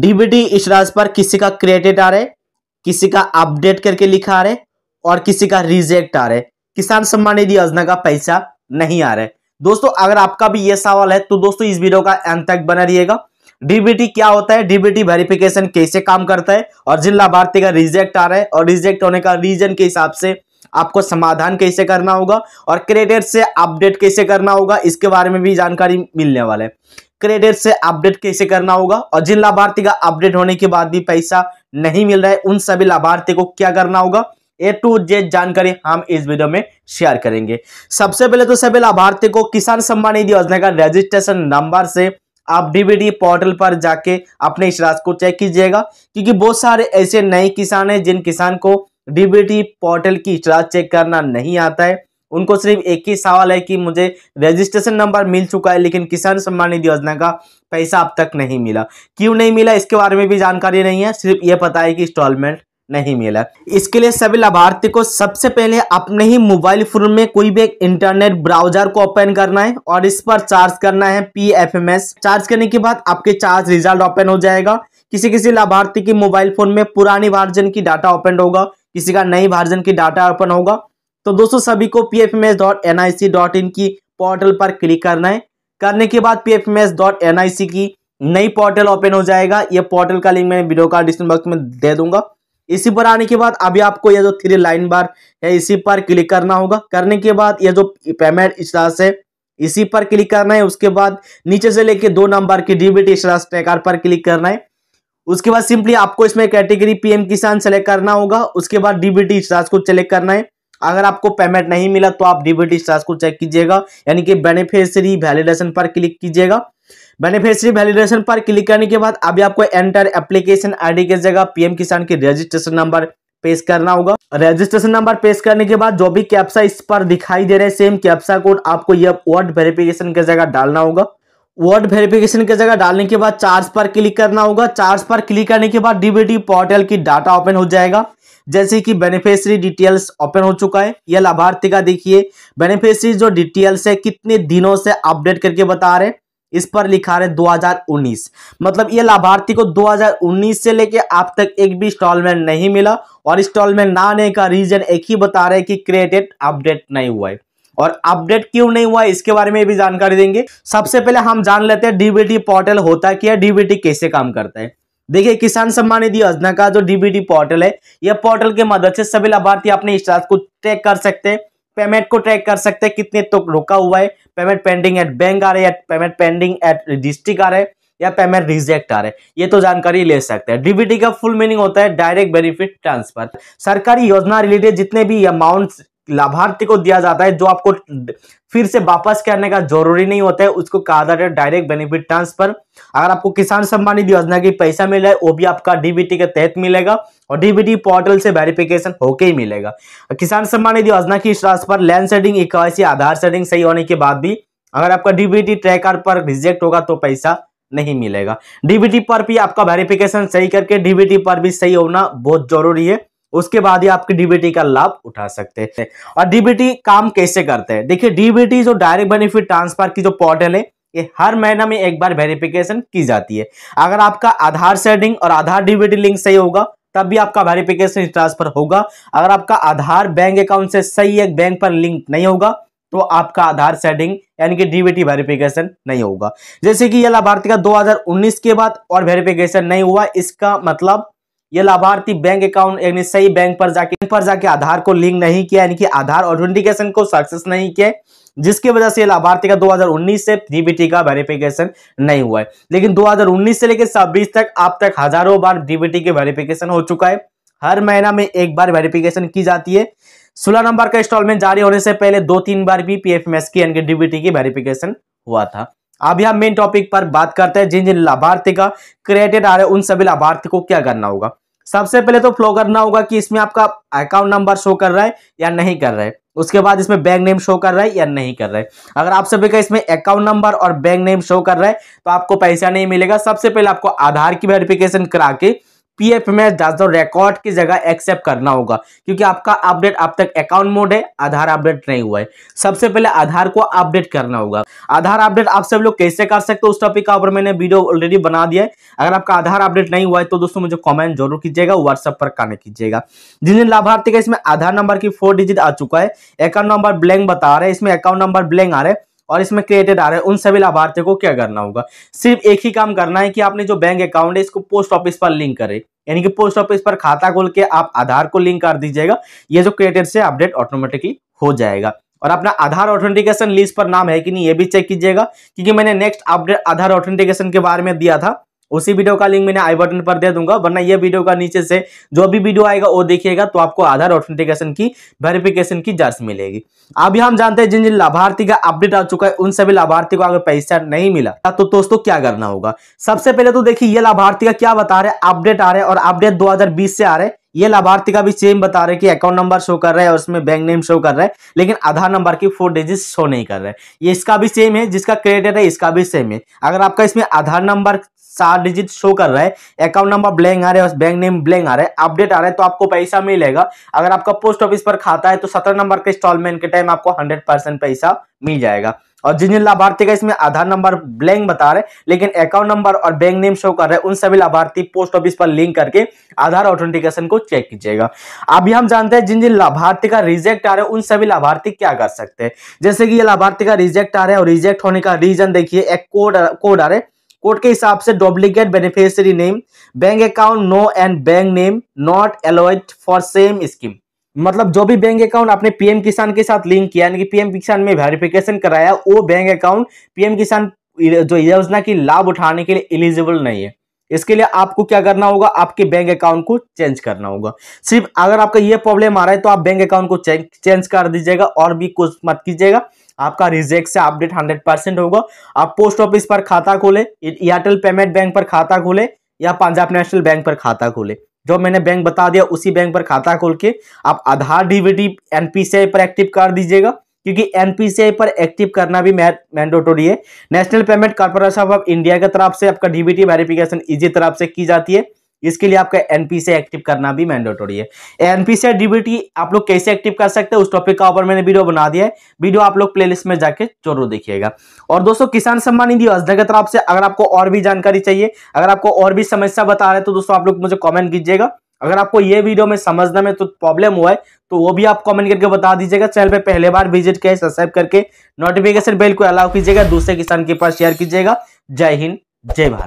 DBT इस राज पर किसी का क्रेडिट आ रहा है किसी का अपडेट करके लिखा आ रहे है और किसी का रिजेक्ट आ रहा है किसान सम्मान निधि योजना का पैसा नहीं आ रहा है दोस्तों अगर आपका भी ये सवाल है तो दोस्तों इस वीडियो का अंत तक बना रहिएगा डीबीटी क्या होता है डीबीटी वेरिफिकेशन कैसे काम करता है और जिन लाभार्थी का रिजेक्ट आ रहा है और रिजेक्ट होने का रीजन के हिसाब से आपको समाधान कैसे करना होगा और क्रेडिट से अपडेट कैसे करना होगा इसके बारे में भी जानकारी मिलने वाला है क्रेडिट से अपडेट कैसे करना होगा और जिन लाभार्थी का अपडेट होने के बाद भी पैसा नहीं मिल रहा है उन सभी लाभार्थी को क्या करना होगा ए टू जेड जानकारी हम इस वीडियो में शेयर करेंगे सबसे पहले तो सभी लाभार्थी को किसान सम्मान निधि योजना का रजिस्ट्रेशन नंबर से आप डीबीडी पोर्टल पर जाके अपने इस राशि को चेक कीजिएगा क्योंकि बहुत सारे ऐसे नए किसान हैं जिन किसान को डीबीडी पोर्टल की इस चेक करना नहीं आता है उनको सिर्फ एक ही सवाल है कि मुझे रजिस्ट्रेशन नंबर मिल चुका है लेकिन किसान सम्मान निधि योजना का पैसा अब तक नहीं मिला क्यों नहीं मिला इसके बारे में भी जानकारी नहीं है सिर्फ ये पता है कि इंस्टॉलमेंट नहीं मिला इसके लिए सभी लाभार्थी को सबसे पहले अपने ही मोबाइल फोन में कोई भी एक इंटरनेट ब्राउजर को ओपन करना है और इस पर चार्ज करना है P F M S charge करने के बाद आपके चार्ज रिजल्ट ओपन हो जाएगा किसी किसी लाभार्थी के मोबाइल फोन में पुरानी वर्जन की डाटा ओपन होगा किसी का नई वर्जन की डाटा ओपन होगा तो दोस्तों सभी को P F M S dot dot in की पोर्टल पर क्लिक करना है करने के बाद P F M S dot की नई पोर्टल ओपन हो जाएगा ये पोर्टल का लिंक मैंने वीडियो का डिस्क्रिप्शन बॉक्स में दे दूंगा इसी पर आने के बाद अभी आपको यह जो थ्री लाइन बार है इसी पर क्लिक करना होगा करने के बाद यह जो पेमेंट स्टास है इसी पर क्लिक करना है उसके बाद नीचे से लेके दो नंबर की डीबीटी स्टास ट्रेकार पर क्लिक करना है उसके बाद सिंपली आपको इसमें कैटेगरी पीएम किसान सेलेक्ट करना होगा उसके बाद डीबीटी स्टास को सेलेक्ट करना है अगर आपको पेमेंट नहीं मिला तो आप डीबीटी स्टार्स को चेक कीजिएगा यानी कि बेनिफिशरी वैलिडेशन पर क्लिक कीजिएगा बेनिफिशरी वैलिडेशन पर क्लिक करने के बाद अभी आपको एंटर एप्लीकेशन आईडी की जगह पीएम किसान के रजिस्ट्रेशन नंबर पेश करना होगा रजिस्ट्रेशन नंबर पेश करने के बाद जो भी कैप्सा इस पर दिखाई दे रहे हैं सेम कैप्सा कोड आपको यह वर्ड वेरिफिकेशन की जगह डालना होगा वर्ड वेरिफिकेशन की जगह डालने के बाद चार्ज पर क्लिक करना होगा चार्ज पर क्लिक करने के बाद डीबीटी पोर्टल की डाटा ओपन हो जाएगा जैसे कि बेनिफिशियरी डिटेल्स ओपन हो चुका है यह लाभार्थी का देखिए बेनिफिशियरी जो डिटेल्स है कितने दिनों से अपडेट करके बता रहे इस पर लिखा रहे 2019 मतलब ये लाभार्थी को 2019 से लेके अब तक एक भी इंस्टॉलमेंट नहीं मिला और इंस्टॉलमेंट ना आने का रीजन एक ही बता रहे कि क्रेडिट अपडेट नहीं हुआ है और अपडेट क्यों नहीं हुआ इसके बारे में भी जानकारी देंगे सबसे पहले हम जान लेते हैं डीबीटी पोर्टल होता क्या डीबीटी कैसे काम करता है देखिए किसान सम्मान निधि योजना का जो डीबीटी पोर्टल है यह पोर्टल के मदद से सभी लाभार्थी अपने स्टार्ट को ट्रैक कर सकते हैं पेमेंट को ट्रैक कर सकते हैं कितने तो रुका हुआ है पेमेंट पेंडिंग एट बैंक आ रहे या पेमेंट पेंडिंग एट डिस्ट्रिक्ट आ रहे या पेमेंट रिजेक्ट आ रहे ये तो जानकारी ले सकते हैं डीबीटी का फुल मीनिंग होता है डायरेक्ट बेनिफिट ट्रांसफर सरकारी योजना रिलेटेड जितने भी अमाउंट लाभार्थी को दिया जाता है जो आपको फिर से वापस करने का जरूरी नहीं होता है उसको कहा जाता है डायरेक्ट बेनिफिट ट्रांसफर अगर आपको किसान सम्मान निधि योजना की पैसा मिल रहा है वो भी आपका डीबीटी के तहत मिलेगा और डीबीटी पोर्टल से वेरिफिकेशन होके ही मिलेगा किसान सम्मान निधि योजना की राशि पर लैंड सेडिंग इक्यासी आधार सेडिंग सही होने के बाद भी अगर आपका डीबीटी ट्रैकर पर रिजेक्ट होगा तो पैसा नहीं मिलेगा डीबीटी पर भी आपका वेरिफिकेशन सही करके डीबीटी पर भी सही होना बहुत जरूरी है उसके बाद ही आपके डीबीटी का लाभ उठा सकते हैं और डीबीटी काम कैसे करते हैं देखिए डीबीटी जो डायरेक्ट बेनिफिट ट्रांसफर की जो पोर्टल है ये हर महीना में एक बार वेरिफिकेशन की जाती है अगर आपका आधार सेटिंग और आधार डीबीटी लिंक सही होगा तब भी आपका वेरिफिकेशन ट्रांसफर होगा अगर आपका आधार बैंक अकाउंट से सही एक बैंक पर लिंक नहीं होगा तो आपका आधार सेटिंग यानी कि डीबीटी वेरिफिकेशन नहीं होगा जैसे कि यह लाभार्थी का 2019 के बाद और वेरिफिकेशन नहीं हुआ इसका मतलब ये लाभार्थी बैंक अकाउंट यानी सही बैंक पर जाके पर जाके आधार को लिंक नहीं किया यानी कि आधार ऑथेंटिकेशन को सक्सेस नहीं किया जिसकी वजह से लाभार्थी का 2019 से डीबीटी का वेरिफिकेशन नहीं हुआ है लेकिन 2019 से लेकर छब्बीस तक आप तक हजारों बार डीबीटी के वेरिफिकेशन हो चुका है हर महीना में एक बार वेरिफिकेशन की जाती है सोलह नंबर का इंस्टॉलमेंट जारी होने से पहले दो तीन बार भी पीएफएमएस की यानी डीबीटी की वेरिफिकेशन हुआ था अब यहाँ मेन टॉपिक पर बात करते हैं जिन जिन लाभार्थी का क्रेडिट आ रहा है उन सभी लाभार्थी को क्या करना होगा सबसे पहले तो फ्लो करना होगा कि इसमें आपका अकाउंट नंबर शो कर रहा है या नहीं कर रहा है उसके बाद इसमें बैंक नेम शो कर रहा है या नहीं कर रहा है अगर आप सभी का इसमें अकाउंट नंबर और बैंक नेम शो कर रहा है तो आपको पैसा नहीं मिलेगा सबसे पहले आपको आधार की वेरिफिकेशन करा के पीएफ में दोस्तों रिकॉर्ड की जगह एक्सेप्ट करना होगा क्योंकि आपका अपडेट अब तक अकाउंट मोड है आधार अपडेट नहीं हुआ है सबसे पहले आधार को अपडेट करना होगा आधार अपडेट आप सब लोग कैसे कर सकते हो उस टॉपिक का ऊपर मैंने वीडियो ऑलरेडी बना दिया है अगर आपका आधार अपडेट नहीं हुआ है तो दोस्तों मुझे कॉमेंट जरूर कीजिएगा व्हाट्सएप पर कनेक्ट कीजिएगा जिन जिन लाभार्थी का इसमें आधार नंबर की फोर डिजिट आ चुका है अकाउंट नंबर ब्लैंक बता रहे हैं इसमें अकाउंट नंबर ब्लैंक आ रहा है और इसमें क्रिएटेड आ रहे हैं उन सभी लाभार्थियों को क्या करना होगा सिर्फ एक ही काम करना है कि आपने जो बैंक अकाउंट है इसको पोस्ट ऑफिस पर लिंक करें यानी कि पोस्ट ऑफिस पर खाता खोल के आप आधार को लिंक कर दीजिएगा ये जो क्रिएटेड से अपडेट ऑटोमेटिकली हो जाएगा और अपना आधार ऑथेंटिकेशन लिस्ट पर नाम है कि नहीं ये भी चेक कीजिएगा क्योंकि मैंने नेक्स्ट अपडेट आधार ऑथेंटिकेशन के बारे में दिया था उसी वीडियो का लिंक मैंने आई बटन पर दे दूंगा वरना ये वीडियो का नीचे से जो भी वीडियो आएगा वो देखिएगा तो आपको आधार ऑथेंटिकेशन की वेरिफिकेशन की जांच मिलेगी अभी हम जानते हैं जिन जिन लाभार्थी का अपडेट आ चुका है उन सभी लाभार्थी को अगर पैसा नहीं मिला तो दोस्तों क्या करना होगा सबसे पहले तो देखिए ये लाभार्थी का क्या बता रहे अपडेट आ रहे और अपडेट दो से आ रहे ये लाभार्थी का भी सेम बता रहे कि अकाउंट नंबर शो कर रहा है और उसमें बैंक नेम शो कर रहा है लेकिन आधार नंबर की फोर डिजिट शो नहीं कर रहा है ये इसका भी सेम है जिसका क्रेडिट है इसका भी सेम है अगर आपका इसमें आधार नंबर सात डिजिट शो कर रहा है अकाउंट नंबर ब्लैंक आ रहा है बैंक नेम ब्लैंक आ रहा है अपडेट आ रहा है तो आपको पैसा मिलेगा अगर आपका पोस्ट ऑफिस पर खाता है तो सत्रह नंबर के इंस्टॉलमेंट के टाइम आपको हंड्रेड परसेंट पैसा मिल जाएगा और जिन जिन लाभार्थी का इसमें आधार नंबर ब्लैंक बता रहे लेकिन अकाउंट नंबर और बैंक नेम शो कर रहे हैं उन सभी लाभार्थी पोस्ट ऑफिस पर लिंक करके आधार ऑथेंटिकेशन को चेक कीजिएगा अभी हम जानते हैं जिन जिन लाभार्थी का रिजेक्ट आ रहे है उन सभी लाभार्थी क्या कर सकते हैं जैसे कि ये लाभार्थी का रिजेक्ट आ रहा है और रिजेक्ट होने का रीजन देखिए एक कोड कोड आ रहा है कोर्ट के हिसाब से duplicate beneficiary name bank account no and bank name not allowed for same scheme मतलब जो भी बैंक अकाउंट आपने पीएम किसान के साथ लिंक किया यानी कि पीएम किसान में वेरिफिकेशन कराया वो बैंक अकाउंट पीएम किसान जो योजना की लाभ उठाने के लिए एलिजिबल नहीं है इसके लिए आपको क्या करना होगा आपके बैंक अकाउंट को चेंज करना होगा सिर्फ अगर आपका ये प्रॉब्लम आ रहा है तो आप बैंक अकाउंट को चेंज कर दीजिएगा और भी कुछ मत कीजिएगा आपका रिजेक्ट से अपडेट हंड्रेड परसेंट होगा आप पोस्ट ऑफिस पर खाता खोले एयरटेल पेमेंट बैंक पर खाता खोले या पंजाब नेशनल बैंक पर खाता खोले जो मैंने बैंक बता दिया उसी बैंक पर खाता खोल के आप आधार डीबीटी एनपीसीआई पर एक्टिव कर दीजिएगा क्योंकि एनपीसीआई पर एक्टिव करना भी मैंडोटोरी है national payment corporation of India की तरफ से आपका डीबीटी वेरिफिकेशन इजी तरफ से की जाती है इसके लिए आपका एनपी से एक्टिव करना भी मैंडेटोरी है एनपी से डीबीटी आप लोग कैसे एक्टिव कर सकते हैं उस टॉपिक का ऊपर मैंने वीडियो बना दिया है वीडियो आप लोग प्लेलिस्ट में जाके जरूर देखिएगा और दोस्तों किसान सम्मान निधि योजना की तरफ से अगर आपको और भी जानकारी चाहिए अगर आपको और भी समस्या बता रहे तो दोस्तों आप लोग मुझे कॉमेंट कीजिएगा अगर आपको ये वीडियो में समझने में तो प्रॉब्लम हुआ है तो वो भी आप कमेंट करके बता दीजिएगा चैनल पे पहले बार विजिट किया सब्सक्राइब करके नोटिफिकेशन बेल को अलाउ कीजिएगा दूसरे किसान के पास शेयर कीजिएगा जय हिंद जय भारत